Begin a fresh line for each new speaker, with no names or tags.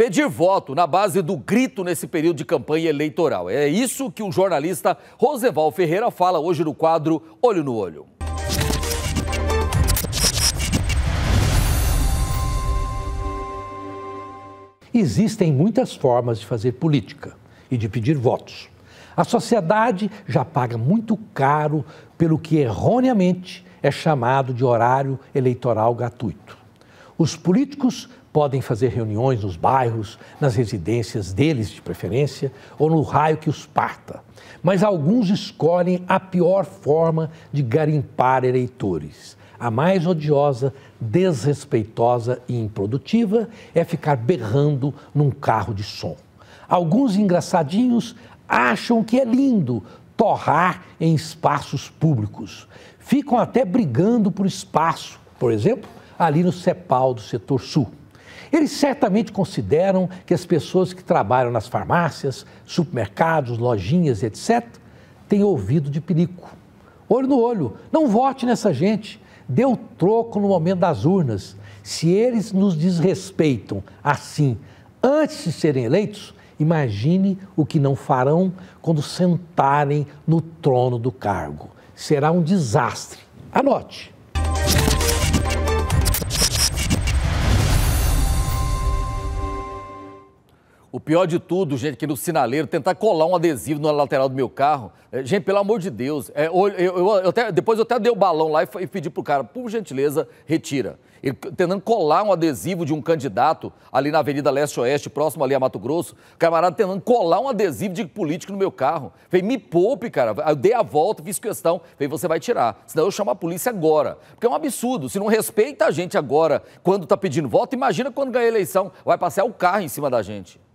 pedir voto na base do grito nesse período de campanha eleitoral. É isso que o jornalista Roseval Ferreira fala hoje no quadro Olho no Olho.
Existem muitas formas de fazer política e de pedir votos. A sociedade já paga muito caro pelo que erroneamente é chamado de horário eleitoral gratuito. Os políticos podem fazer reuniões nos bairros, nas residências deles de preferência, ou no raio que os parta. Mas alguns escolhem a pior forma de garimpar eleitores. A mais odiosa, desrespeitosa e improdutiva é ficar berrando num carro de som. Alguns engraçadinhos acham que é lindo torrar em espaços públicos. Ficam até brigando por espaço, por exemplo, ali no CEPAL do setor sul. Eles certamente consideram que as pessoas que trabalham nas farmácias, supermercados, lojinhas, etc., têm ouvido de perigo. Olho no olho, não vote nessa gente. Dê o troco no momento das urnas. Se eles nos desrespeitam assim, antes de serem eleitos, imagine o que não farão quando sentarem no trono do cargo. Será um desastre. Anote.
O pior de tudo, gente, que no sinaleiro, tentar colar um adesivo na lateral do meu carro. É, gente, pelo amor de Deus. É, eu, eu, eu até, depois eu até dei o balão lá e, e pedi pro cara, por gentileza, retira. Ele tentando colar um adesivo de um candidato ali na Avenida Leste-Oeste, próximo ali a Mato Grosso. O camarada tentando colar um adesivo de político no meu carro. Falei, me poupe, cara. Eu dei a volta, fiz questão. Falei, você vai tirar. Senão eu chamo a polícia agora. Porque é um absurdo. Se não respeita a gente agora quando tá pedindo voto, imagina quando ganhar a eleição. Vai passar o carro em cima da gente.